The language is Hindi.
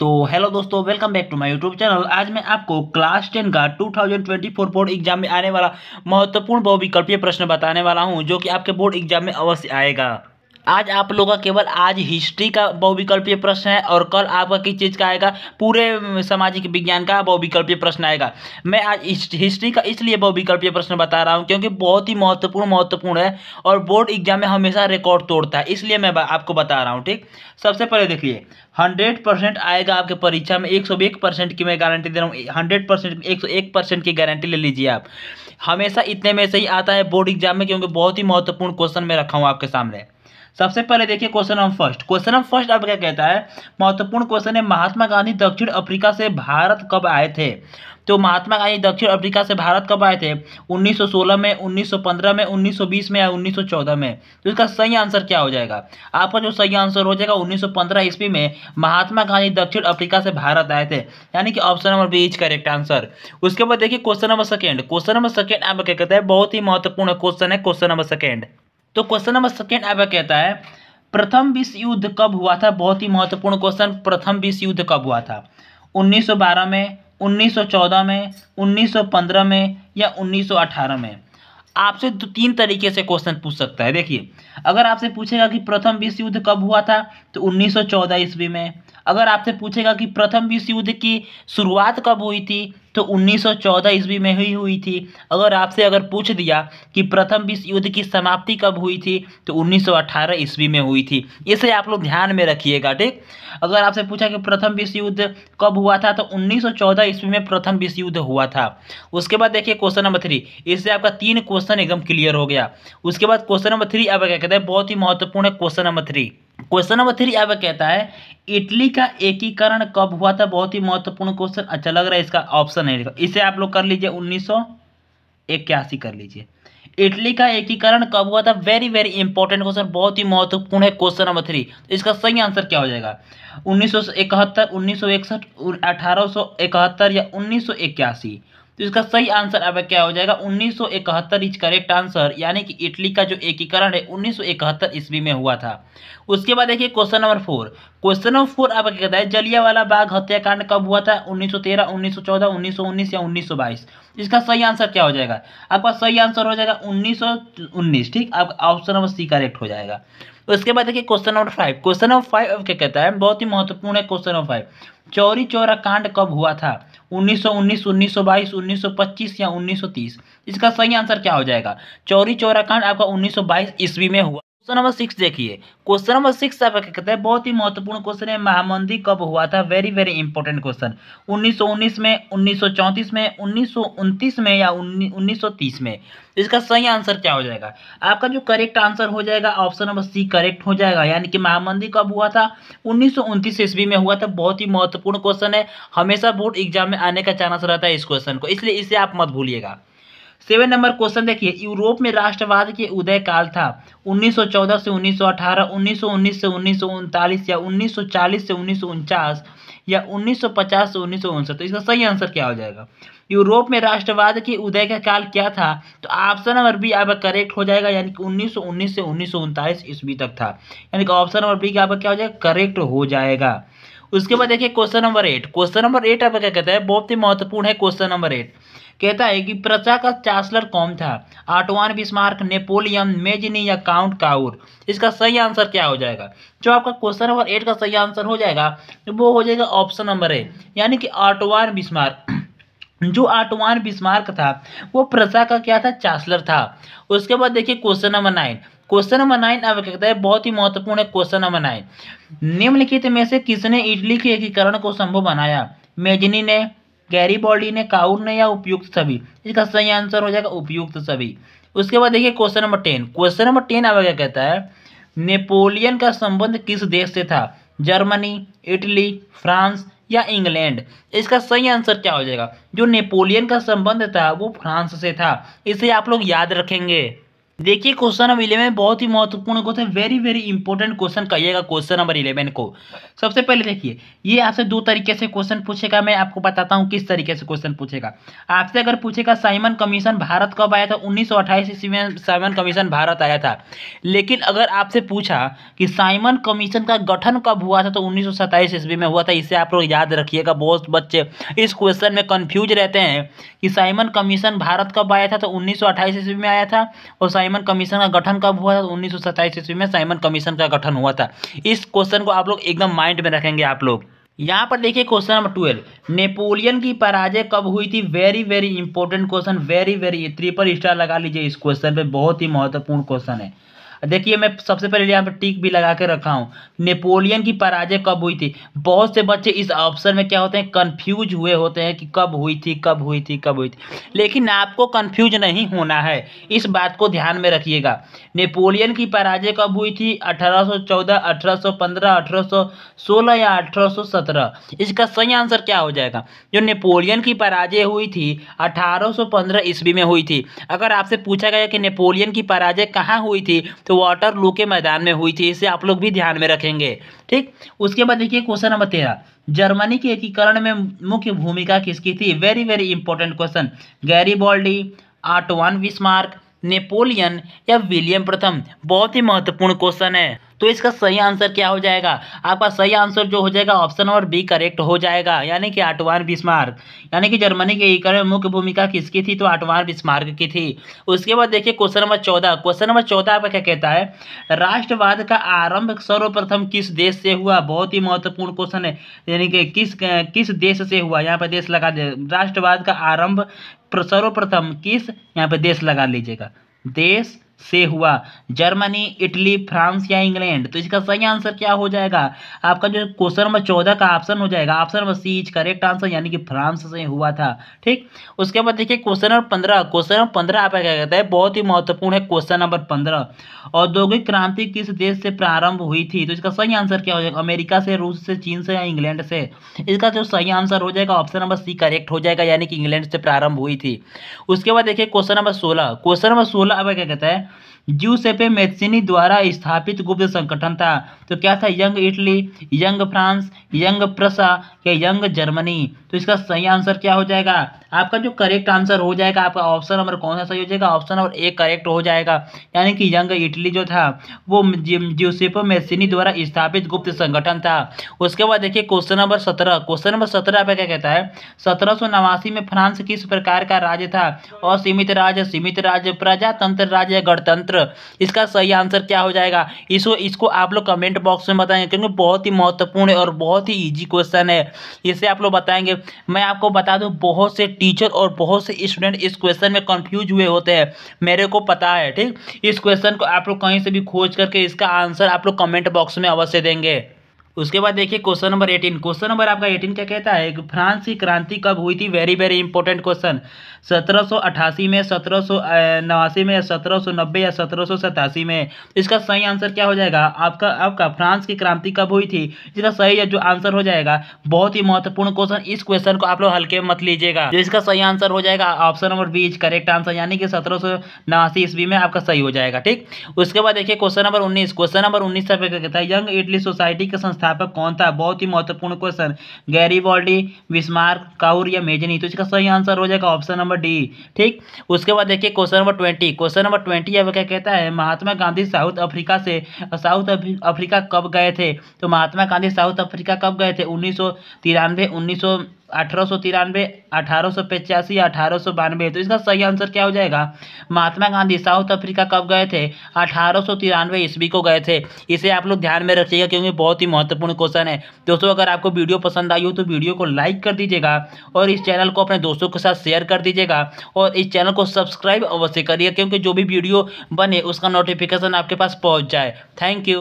तो हेलो दोस्तों welcome back to my YouTube channel आज मैं आपको क्लास टेन का 2024 बोर्ड एग्जाम में आने वाला महत्वपूर्ण बहुविकल्पीय प्रश्न बताने वाला हूं जो कि आपके बोर्ड एग्जाम में अवश्य आएगा आज आप लोगों का केवल आज हिस्ट्री का बहुविकल्पीय प्रश्न है और कल आपका किस चीज़ का आएगा पूरे सामाजिक विज्ञान का बहुविकल्पीय प्रश्न आएगा मैं आज हिस्ट्री का इसलिए बहुविकल्पीय प्रश्न बता रहा हूँ क्योंकि बहुत ही महत्वपूर्ण महत्वपूर्ण है और बोर्ड एग्जाम में हमेशा रिकॉर्ड तोड़ता है इसलिए मैं आपको बता रहा हूँ ठीक सबसे पहले देखिए हंड्रेड परसेंट आएगा आपके परीक्षा में एक सौ एक परसेंट की मैं गारंटी दे रहा हूँ हंड्रेड परसेंट एक सौ एक परसेंट की गारंटी ले लीजिए आप हमेशा इतने में से ही आता है बोर्ड एग्जाम में क्योंकि बहुत ही महत्वपूर्ण क्वेश्चन मैं रखा हूँ आपके सामने सबसे पहले देखिए question number first question number first अब क्या कहता है महत्वपूर्ण क्वेश्चन है महात्मा गांधी दक्षिण अफ्रीका से भारत कब आए थे तो महात्मा गांधी दक्षिण अफ्रीका से भारत कब आए थे 1916 में 1915 में 1920 में या 1914 में तो इसका सही आंसर क्या हो जाएगा आपका जो सही आंसर हो जाएगा 1915 ईस्वी में महात्मा गांधी दक्षिण अफ्रीका से भारत आए थे यानी कि option number B is correct answer उसके बाद देखिए question number second question number second आप क्या कहते हैं बहुत ही महत्वपूर्ण क्वेश्चन है क्वेश्चन नंबर सेकेंड तो क्वेश्चन नंबर सेकेंड आपका कहता है प्रथम विश्व युद्ध कब हुआ था बहुत ही महत्वपूर्ण क्वेश्चन प्रथम विश्व युद्ध कब हुआ था 1912 में 1914 में 1915 में या 1918 में आपसे तीन तरीके से क्वेश्चन पूछ सकता है देखिए अगर आपसे पूछेगा कि प्रथम विश्व युद्ध कब हुआ था तो 1914 ईस्वी में अगर आपसे पूछेगा कि प्रथम विश्व युद्ध की शुरुआत कब हुई थी तो 1914 ईस्वी में ही हुई थी अगर आपसे अगर पूछ दिया कि प्रथम विश्व युद्ध की समाप्ति कब हुई थी तो 1918 ईस्वी में हुई थी इसे आप लोग ध्यान में रखिएगा ठीक अगर आपसे पूछा कि प्रथम विश्व युद्ध कब हुआ था तो 1914 ईस्वी में प्रथम विश्व युद्ध हुआ था उसके बाद देखिए क्वेश्चन नंबर थ्री इससे आपका तीन क्वेश्चन एकदम क्लियर हो गया उसके बाद क्वेश्चन नंबर थ्री आप क्या सकता है बहुत ही महत्वपूर्ण है question number three question number three अब कहता है इटली का एकीकरण कब हुआ था बहुत ही महत्वपूर्ण क्वेश्चन अच्छा लग रहा है इसका ऑप्शन है इसे आप लोग कर लीजिए उन्नीस कर लीजिए इटली का एकीकरण कब हुआ था वेरी वेरी इंपॉर्टेंट क्वेश्चन बहुत ही महत्वपूर्ण है क्वेश्चन नंबर थ्री इसका सही आंसर क्या हो जाएगा उन्नीस सौ इकहत्तर उन्नीस सौ इकसठ अठारह सौ इकहत्तर या उन्नीस सौ इक्यासी तो इसका सही आंसर अब क्या हो जाएगा उन्नीस सौ करेक्ट आंसर यानी कि इटली का जो एकीकरण है उन्नीस ईस्वी में हुआ था उसके बाद देखिए question number four question number four अब कहता है जलियावाला बाग हत्याकांड कब हुआ था 1913 1914 1919 या 1922 इसका सही आंसर क्या हो जाएगा आपका सही आंसर हो जाएगा 1919 ठीक आपका ऑप्शन नंबर सी करेक्ट हो जाएगा उसके बाद देखिए question number five question number five क्या कहता है बहुत ही महत्वपूर्ण है question number five Chauri Chaura कांड कब हुआ था 1919, 1922, 1925 या 1930 इसका सही आंसर क्या हो जाएगा चौरी चौरा कांड आपका 1922 ईस्वी में हुआ क्वेश्चन नंबर सिक्स देखिए क्वेश्चन नंबर सिक्स आप क्या कहते हैं बहुत ही महत्वपूर्ण क्वेश्चन है महामंदी कब हुआ था वेरी वेरी इंपॉर्टेंट क्वेश्चन उन्नीस में चौंतीस में 1929 में या तीस में इसका सही आंसर क्या हो जाएगा आपका जो करेक्ट आंसर हो जाएगा ऑप्शन नंबर सी करेक्ट हो जाएगा यानी कि महामंदी कब हुआ था उन्नीस सौ ईस्वी में हुआ था बहुत ही महत्वपूर्ण क्वेश्चन है हमेशा बोर्ड एग्जाम में आने का चांस रहता है इस क्वेश्चन को इसलिए इसे आप मत भूलिएगा सेवन नंबर क्वेश्चन देखिए यूरोप में राष्ट्रवाद के उदय काल था 1914 से 1918, 1919 से उन्नीस या 1940 से उन्नीस या 1950 से उन्नीस तो इसका सही आंसर क्या हो जाएगा यूरोप में राष्ट्रवाद के उदय का काल क्या था तो ऑप्शन नंबर बी आपका करेक्ट हो जाएगा यानी कि 1919 से उन्नीस ईस्वी तक था यानी कि ऑप्शन नंबर बी का आपका क्या हो जाएगा करेक्ट हो जाएगा उसके बाद देखिए question number eight question number eight आपका क्या कहता है बहुत ही महत्वपूर्ण है क्वेश्चन नंबर एट कहता है कि प्रचा का चांसलर कौन था आठवान बिस्मार्क नेपोलियन मेजनी या काउंट काउर इसका सही आंसर क्या हो जाएगा जो आपका क्वेश्चन नंबर एट का सही आंसर हो जाएगा वो हो जाएगा ऑप्शन नंबर ए यानी कि आठवान बिस्मार्क जो आठवान बिस्मार्क था वो प्रजा का क्या था चांसलर था उसके बाद देखिए question number nine question number nine अब कहता है बहुत ही महत्वपूर्ण है क्वेश्चन नंबर नाइन निम्नलिखित में से किसने इटली के एकीकरण को संभव बनाया मेजनी ने गैरी बॉडी ने काउर ने या उपयुक्त सभी इसका सही आंसर हो जाएगा उपयुक्त सभी उसके बाद देखिए question number ten question number ten अब क्या कहता है नेपोलियन का संबंध किस देश से था जर्मनी इटली फ्रांस या इंग्लैंड इसका सही आंसर क्या हो जाएगा जो नेपोलियन का संबंध था वो फ्रांस से था इसे आप लोग याद रखेंगे देखिए क्वेश्चन नंबर इलेवन बहुत ही महत्वपूर्ण question very very important question कहिएगा क्वेश्चन नंबर इलेवन को सबसे पहले देखिए ये आपसे दो तरीके से क्वेश्चन पूछेगा मैं आपको बताता हूँ किस तरीके से क्वेश्चन पूछेगा आपसे अगर पूछेगा साइमन कमीशन भारत कब आया था उन्नीस सौ में साइमन कमीशन भारत आया था लेकिन अगर आपसे पूछा कि साइमन कमीशन का गठन कब हुआ था तो उन्नीस सौ ईस्वी में हुआ था इसे आप लोग याद रखिएगा बहुत बच्चे इस क्वेश्चन में कन्फ्यूज रहते हैं कि साइमन कमीशन भारत कब आया था तो उन्नीस सौ ईस्वी में आया था और साइमन कमीशन का गठन कब हुआ था उन्नीस सौ ईस्वी में साइमन कमीशन का गठन हुआ था इस क्वेश्चन को आप लोग एकदम माइंड में रखेंगे आप लोग यहाँ पर देखिए क्वेश्चन नंबर ट्वेल्व नेपोलियन की पराजय कब हुई थी very very important question very very triple star लगा लीजिए इस क्वेश्चन पे बहुत ही महत्वपूर्ण क्वेश्चन है देखिए मैं सबसे पहले यहाँ पर टिक भी लगा के रखा हूँ नेपोलियन की पराजय कब हुई थी बहुत से बच्चे इस ऑप्शन में क्या होते हैं कन्फ्यूज हुए होते हैं कि कब हुई थी कब हुई थी कब हुई थी लेकिन आपको कन्फ्यूज नहीं होना है इस बात को ध्यान में रखिएगा नेपोलियन की पराजय कब हुई थी अठारह सौ 1816 या अठारह इसका सही आंसर क्या हो जाएगा जो नेपोलियन की पराजय हुई थी अठारह ईस्वी में हुई थी अगर आपसे पूछा गया कि नेपोलियन की पराजय कहाँ हुई थी तो लू के मैदान में हुई थी इसे आप लोग भी ध्यान में रखेंगे ठीक उसके बाद देखिए क्वेश्चन नंबर तेरह जर्मनी के एकीकरण में मुख्य भूमिका किसकी थी very very important question Garibaldi Otto von Bismarck Napoleon या विलियम प्रथम बहुत ही महत्वपूर्ण क्वेश्चन है तो इसका सही आंसर क्या हो जाएगा आपका सही आंसर जो हो जाएगा ऑप्शन नंबर बी करेक्ट हो जाएगा यानी कि आठवान बिस्मार्क यानी कि जर्मनी के एक मुख्य भूमिका किसकी थी तो आटवान बिस्मार्क की थी उसके बाद देखिए क्वेश्चन नंबर चौदह क्वेश्चन नंबर चौदह आपका क्या कहता है राष्ट्रवाद का आरंभ सर्वप्रथम किस देश से हुआ बहुत ही महत्वपूर्ण क्वेश्चन है यानी कि किस किस देश से हुआ यहाँ पर देश लगा दे राष्ट्रवाद का आरंभ सर्वप्रथम किस यहाँ पर देश लगा लीजिएगा देश से हुआ जर्मनी इटली फ्रांस या इंग्लैंड तो इसका सही आंसर क्या हो जाएगा आपका जो क्वेश्चन नंबर चौदह का ऑप्शन हो जाएगा option number C is correct answer यानी कि फ्रांस से हुआ था ठीक उसके बाद देखिए क्वेश्चन नंबर पंद्रह क्वेश्चन नंबर पंद्रह आपका क्या कहता है बहुत ही महत्वपूर्ण है क्वेश्चन नंबर पंद्रह औद्योगिक क्रांति किस देश से प्रारंभ हुई थी तो इसका सही आंसर क्या हो जाएगा अमेरिका से रूस से चीन से या इंग्लैंड से इसका जो सही आंसर हो जाएगा ऑप्शन नंबर सी करेक्ट हो जाएगा यानी कि इंग्लैंड से प्रारंभ हुई थी उसके बाद देखिए क्वेश्चन नंबर सोलह क्वेश्चन नंबर सोलह आपका क्या कहता है जूसेपे मेथसिनी द्वारा स्थापित गुप्त संगठन था तो क्या था young Italy young France young Prussia या यंग जर्मनी तो इसका सही आंसर क्या हो जाएगा आपका जो करेक्ट आंसर हो जाएगा आपका ऑप्शन नंबर कौन सा सही हो जाएगा ऑप्शन नंबर ए करेक्ट हो जाएगा यानी कि यंग इटली जो था वो जोसेफो मेसिनी द्वारा स्थापित गुप्त संगठन था उसके बाद देखिए क्वेश्चन नंबर सत्रह क्वेश्चन नंबर सत्रह पे क्या कहता है सत्रह में फ्रांस किस प्रकार का राज्य था असीमित राज्य सीमित राज्य प्रजातंत्र राज्य गणतंत्र इसका सही आंसर क्या हो जाएगा इसको इसको आप लोग कमेंट बॉक्स में बताएंगे क्योंकि बहुत ही महत्वपूर्ण है और बहुत ही ईजी क्वेश्चन है इसे आप लोग बताएंगे मैं आपको बता दूँ बहुत से टीचर और बहुत से स्टूडेंट इस क्वेश्चन में कंफ्यूज हुए होते हैं मेरे को पता है ठीक इस क्वेश्चन को आप लोग कहीं से भी खोज करके इसका आंसर आप लोग कमेंट बॉक्स में अवश्य देंगे उसके बाद देखिए question number eighteen question number आपका एटीन क्या कहता है फ्रांस की क्रांति कब हुई थी वेरी वेरी इंपॉर्टेंट क्वेश्चन सत्रह में सत्रह में सत्रह या सत्रह में इसका सही आंसर क्या हो जाएगा आपका आपका फ्रांस की क्रांति कब हुई थी इसका सही जो आंसर हो जाएगा बहुत ही महत्वपूर्ण क्वेश्चन इस क्वेश्चन को आप लोग हल्के मत लीजिएगा इसका सही आंसर हो जाएगा option number B correct answer यानी कि सत्रह ईस्वी में आपका सही हो जाएगा ठीक उसके बाद देखिए क्वेश्चन नंबर उन्नीस क्वेश्चन नंबर उन्नीस यंग इटली सोसाइटी के संस्था संस्थापक कौन था बहुत ही महत्वपूर्ण question Gary baldy Bismarck Cavour या मेजनी तो इसका सही आंसर हो जाएगा ऑप्शन नंबर डी ठीक उसके बाद देखिए question number twenty question number twenty अब क्या कहता है महात्मा गांधी साउथ अफ्रीका से साउथ अफ्रीका कब गए थे तो महात्मा गांधी साउथ अफ्रीका कब गए थे उन्नीस सौ तिरानवे उन्नीस सौ अठारह सौ तिरानवे अठारह सौ पचासी अठारह सौ बानवे तो इसका सही आंसर क्या हो जाएगा महात्मा गांधी साउथ अफ्रीका कब गए थे अठारह सौ तिरानवे ईस्वी को गए थे इसे आप लोग ध्यान में रखिएगा क्योंकि बहुत ही महत्वपूर्ण क्वेश्चन है दोस्तों अगर आपको वीडियो पसंद आई हो तो वीडियो को लाइक कर दीजिएगा और इस चैनल को अपने दोस्तों के साथ शेयर कर दीजिएगा और इस चैनल को सब्सक्राइब अवश्य करिएगा क्योंकि जो भी वीडियो बने उसका नोटिफिकेशन आपके पास पहुँच जाए थैंक यू